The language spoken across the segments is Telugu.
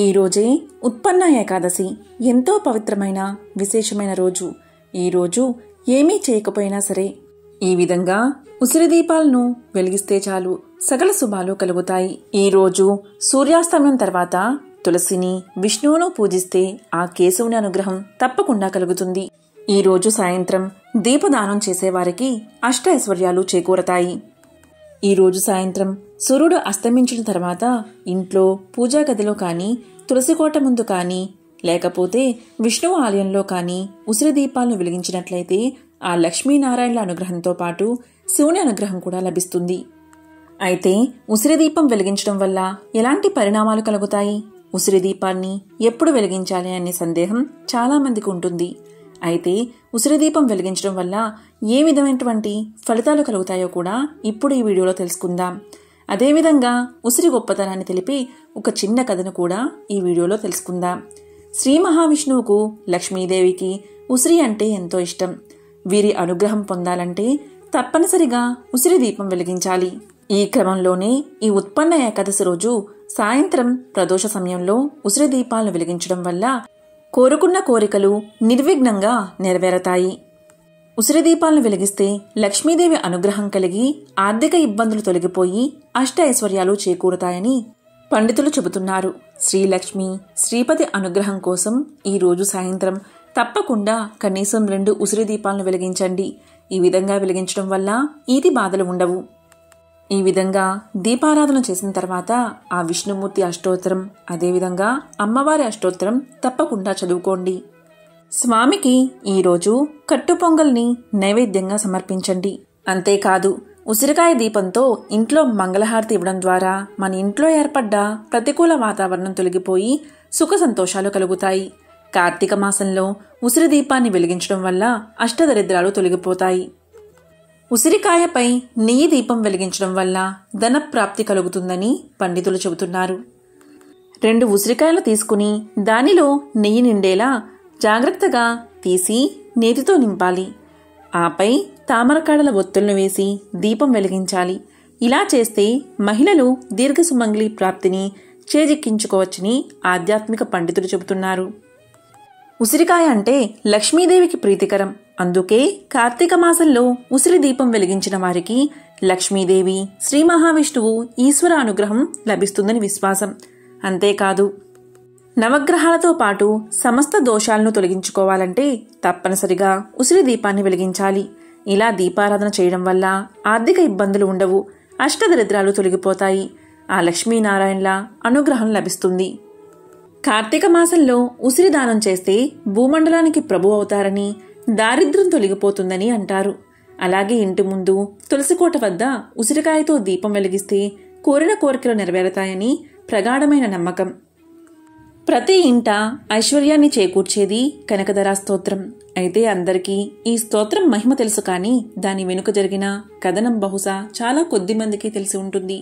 ఈరోజే ఉత్పన్న ఏకాదశి ఎంతో పవిత్రమైన విశేషమైన రోజు ఈరోజు ఏమీ చేయకపోయినా సరే ఈ విధంగా ఉసిరి దీపాలను వెలిగిస్తే చాలు సకల శుభాలు కలుగుతాయి ఈరోజు సూర్యాస్తమయం తర్వాత తులసిని విష్ణువును పూజిస్తే ఆ కేశవుని అనుగ్రహం తప్పకుండా కలుగుతుంది ఈరోజు సాయంత్రం దీపదానం చేసేవారికి అష్టైశ్వర్యాలు చేకూరతాయి ఈరోజు సాయంత్రం సూర్యుడు అస్తమించిన తర్వాత ఇంట్లో పూజా గదిలో కానీ తులసికోట ముందు కానీ లేకపోతే విష్ణువు ఆలయంలో కానీ ఉసిరి దీపాలను వెలిగించినట్లయితే ఆ లక్ష్మీనారాయణుల అనుగ్రహంతో పాటు శివుని అనుగ్రహం కూడా లభిస్తుంది అయితే ఉసిరి దీపం వెలిగించడం వల్ల ఎలాంటి పరిణామాలు కలుగుతాయి ఉసిరి దీపాన్ని ఎప్పుడు వెలిగించాలి అనే సందేహం చాలామందికి ఉంటుంది అయితే ఉసిరిదీపం వెలిగించడం వల్ల ఏ విధమైనటువంటి ఫలితాలు కలుగుతాయో కూడా ఇప్పుడు ఈ వీడియోలో తెలుసుకుందాం అదేవిధంగా ఉసిరి గొప్పతనాన్ని తెలిపి ఒక చిన్న కథను కూడా ఈ వీడియోలో తెలుసుకుందాం శ్రీ మహావిష్ణువుకు లక్ష్మీదేవికి ఉసిరి అంటే ఎంతో ఇష్టం వీరి అనుగ్రహం పొందాలంటే తప్పనిసరిగా ఉసిరి దీపం వెలిగించాలి ఈ క్రమంలోనే ఈ ఉత్పన్న ఏకాదశి రోజు సాయంత్రం ప్రదోష సమయంలో ఉసిరి దీపాలను వెలిగించడం వల్ల కోరుకున్న కోరికలు నిర్విఘ్నంగా నెరవేరతాయి ఉసిరిదీపాలను వెలిగిస్తే లక్ష్మీదేవి అనుగ్రహం కలిగి ఆర్థిక ఇబ్బందులు తొలగిపోయి అష్ట ఐశ్వర్యాలు చేకూరుతాయని పండితులు చెబుతున్నారు శ్రీలక్ష్మి శ్రీపతి అనుగ్రహం కోసం ఈరోజు సాయంత్రం తప్పకుండా కనీసం రెండు ఉసిరి దీపాలను వెలిగించండి ఈ విధంగా వెలిగించడం వల్ల ఇది బాధలు ఉండవు ఈ విధంగా దీపారాధన చేసిన తర్వాత ఆ విష్ణుమూర్తి అష్టోత్తరం అదేవిధంగా అమ్మవారి అష్టోత్తరం తప్పకుండా చదువుకోండి స్వామికి ఈరోజు కట్టు పొంగల్ని నైవేద్యంగా సమర్పించండి అంతేకాదు ఉసిరికాయ దీపంతో ఇంట్లో మంగళహారతి ఇవ్వడం ద్వారా మన ఇంట్లో ఏర్పడ్డ ప్రతికూల వాతావరణం తొలగిపోయి సుఖ సంతోషాలు కలుగుతాయి కార్తీక మాసంలో ఉసిరి దీపాన్ని వెలిగించడం వల్ల అష్టదరిద్రాలు తొలగిపోతాయి ఉసిరికాయపై నెయ్యి దీపం వెలిగించడం వల్ల ధనప్రాప్తి కలుగుతుందని పండితులు చెబుతున్నారు రెండు ఉసిరికాయలు తీసుకుని దానిలో నెయ్యి నిండేలా జాగ్రత్తగా తీసి నేతితో నింపాలి ఆపై తామరకాడల ఒత్తులను వేసి దీపం వెలిగించాలి ఇలా చేస్తే మహిళలు దీర్ఘ ప్రాప్తిని చేజిక్కించుకోవచ్చని ఆధ్యాత్మిక పండితులు చెబుతున్నారు ఉసిరికాయ అంటే లక్ష్మీదేవికి ప్రీతికరం అందుకే కార్తీక మాసంలో ఉసిరి దీపం వెలిగించిన వారికి లక్ష్మీదేవి శ్రీ మహావిష్ణువు ఈశ్వర అనుగ్రహం లభిస్తుందని విశ్వాసం అంతేకాదు నవగ్రహాలతో పాటు సమస్త దోషాలను తొలగించుకోవాలంటే తప్పనిసరిగా ఉసిరి దీపాన్ని వెలిగించాలి ఇలా దీపారాధన చేయడం వల్ల ఆర్థిక ఇబ్బందులు ఉండవు అష్టదరిద్రాలు తొలగిపోతాయి ఆ లక్ష్మీనారాయణల అనుగ్రహం లభిస్తుంది కార్తీక మాసంలో ఉసిరి దానం చేస్తే భూమండలానికి ప్రభు అవుతారని దారిద్ర్యం తొలగిపోతుందని అంటారు అలాగే ఇంటి ముందు తులసికోట వద్ద ఉసిరికాయతో దీపం వెలిగిస్తే కోరిన కోరికలు నెరవేరుతాయని ప్రగాఢమైన నమ్మకం ప్రతి ఇంట ఐశ్వర్యాన్ని చేకూర్చేది కనకదరా స్తోత్రం అయితే అందరికీ ఈ స్తోత్రం మహిమ తెలుసు కానీ దాని వెనుక జరిగిన కథనం బహుశా చాలా కొద్ది మందికి తెలిసి ఉంటుంది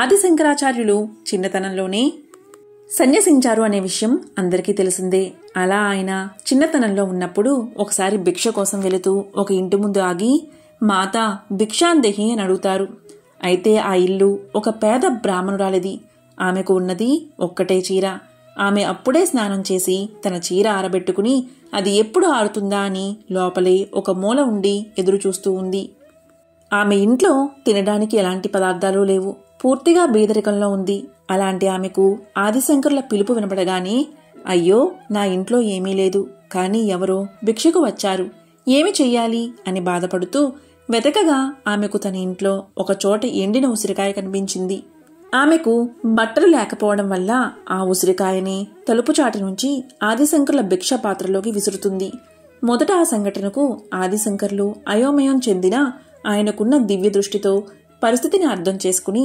ఆది శంకరాచార్యులు చిన్నతనంలోనే సన్యసించారు అనే విషయం అందరికీ తెలిసిందే అలా ఆయన చిన్నతనంలో ఉన్నప్పుడు ఒకసారి భిక్ష కోసం వెళుతూ ఒక ఇంటి ముందు ఆగి మాత భిక్షాందేహి అని అడుగుతారు అయితే ఆ ఇల్లు ఒక పేద బ్రాహ్మణురాలిది ఆమెకు ఉన్నది ఒక్కటే చీర ఆమె అప్పుడే స్నానం చేసి తన చీర ఆరబెట్టుకుని అది ఎప్పుడు ఆరుతుందా అని లోపలే ఒక మూల ఉండి ఎదురుచూస్తూ ఉంది ఆమె ఇంట్లో తినడానికి ఎలాంటి పదార్థాలు లేవు పూర్తిగా బీదరికంలో ఉంది అలాంటి ఆమెకు ఆదిశంకర్ల పిలుపు వినపడగానే అయ్యో నా ఇంట్లో ఏమీ లేదు కానీ ఎవరో భిక్షకు వచ్చారు ఏమి చెయ్యాలి అని బాధపడుతూ వెతకగా ఆమెకు తన ఇంట్లో ఒక చోట ఎండిన ఉసిరికాయ కనిపించింది ఆమెకు బట్టలు లేకపోవడం వల్ల ఆ ఉసిరికాయని తలుపుచాటి నుంచి ఆదిశంకర్ల భిక్ష పాత్రలోకి విసురుతుంది మొదట ఆ సంఘటనకు ఆదిశంకర్లు అయోమయం చెందిన ఆయనకున్న దివ్య దృష్టితో పరిస్థితిని అర్థం చేసుకుని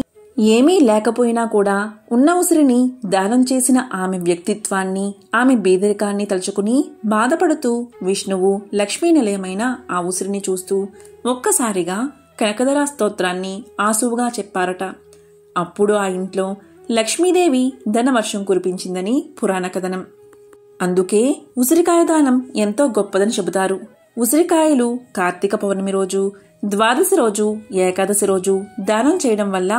ఏమీ లేకపోయినా కూడా ఉన్న ఉసిరిని దానం చేసిన ఆమె వ్యక్తిత్వాన్ని ఆమె బేదరికాన్ని తలుచుకుని బాధపడుతూ విష్ణువు లక్ష్మీ నిలయమైన ఆ ఉసిరిని చూస్తూ ఒక్కసారిగా కనకదరా స్తోత్రాన్ని ఆసువుగా చెప్పారట అప్పుడు ఆ ఇంట్లో లక్ష్మీదేవి ధనవర్షం కురిపించిందని పురాణ కథనం అందుకే ఉసిరికాయ దానం ఎంతో గొప్పదని చెబుతారు ఉసిరికాయలు కార్తీక పౌర్ణమి రోజు ద్వాదశి రోజు ఏకాదశి రోజు దానం చేయడం వల్ల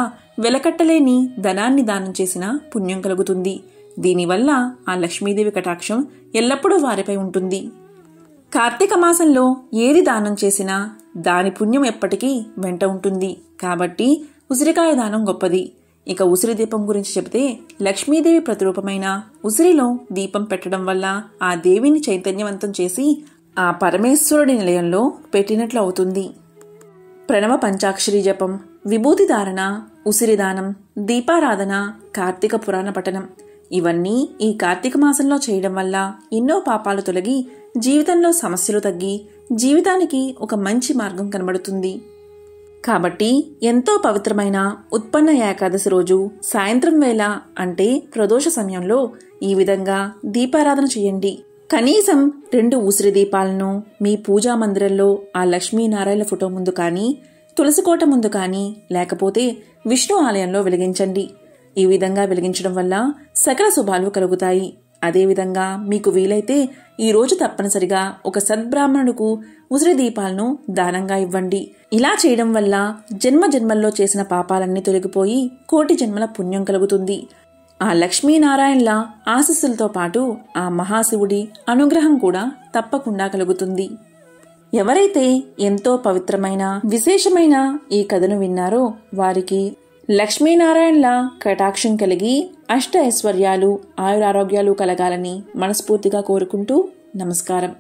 వెలకట్టలేని ధనాన్ని దానం చేసిన పుణ్యం కలుగుతుంది దీనివల్ల ఆ లక్ష్మీదేవి కటాక్షం ఎల్లప్పుడూ వారిపై ఉంటుంది కార్తీక మాసంలో ఏది దానం చేసినా దాని పుణ్యం ఎప్పటికీ వెంట ఉంటుంది కాబట్టి ఉసిరికాయ దానం గొప్పది ఇక ఉసిరి దీపం గురించి చెబితే లక్ష్మీదేవి ప్రతిరూపమైన ఉసిరిలో దీపం పెట్టడం వల్ల ఆ దేవిని చైతన్యవంతం చేసి ఆ పరమేశ్వరుడి నిలయంలో పెట్టినట్లు అవుతుంది ప్రణవ పంచాక్షరి జపం విభూతి ధారణ ఉసిరిదానం దీపారాధన కార్తీక పురాణ పఠనం ఇవన్నీ ఈ కార్తీక మాసంలో చేయడం వల్ల ఎన్నో పాపాలు తొలగి జీవితంలో సమస్యలు తగ్గి జీవితానికి ఒక మంచి మార్గం కనబడుతుంది కాబట్టి ఎంతో పవిత్రమైన ఉత్పన్న ఏకాదశి రోజు సాయంత్రం వేళ అంటే ప్రదోష సమయంలో ఈ విధంగా దీపారాధన చేయండి కనీసం రెండు ఉసిరి దీపాలను మీ పూజా మందిరంలో ఆ లక్ష్మీనారాయణ ఫోటో ముందు కానీ తులసికోట ముందు కానీ లేకపోతే విష్ణు ఆలయంలో వెలిగించండి ఈ విధంగా వెలిగించడం వల్ల సకల శుభాలు కలుగుతాయి అదేవిధంగా మీకు వీలైతే ఈ రోజు తప్పనిసరిగా ఒక సద్బ్రాహ్మణుడుకు ఉసిరి దీపాలను దానంగా ఇవ్వండి ఇలా చేయడం వల్ల జన్మ జన్మల్లో చేసిన పాపాలన్నీ తొలగిపోయి కోటి జన్మల పుణ్యం కలుగుతుంది ఆ లక్ష్మీనారాయణల ఆశస్సులతో పాటు ఆ మహాశివుడి అనుగ్రహం కూడా తప్పకుండా కలుగుతుంది ఎవరైతే ఎంతో పవిత్రమైన విశేషమైన ఈ కథను విన్నారో వారికి లక్ష్మీనారాయణల కటాక్షం కలిగి అష్ట ఐశ్వర్యాలు ఆయురారోగ్యాలు కలగాలని మనస్ఫూర్తిగా కోరుకుంటూ నమస్కారం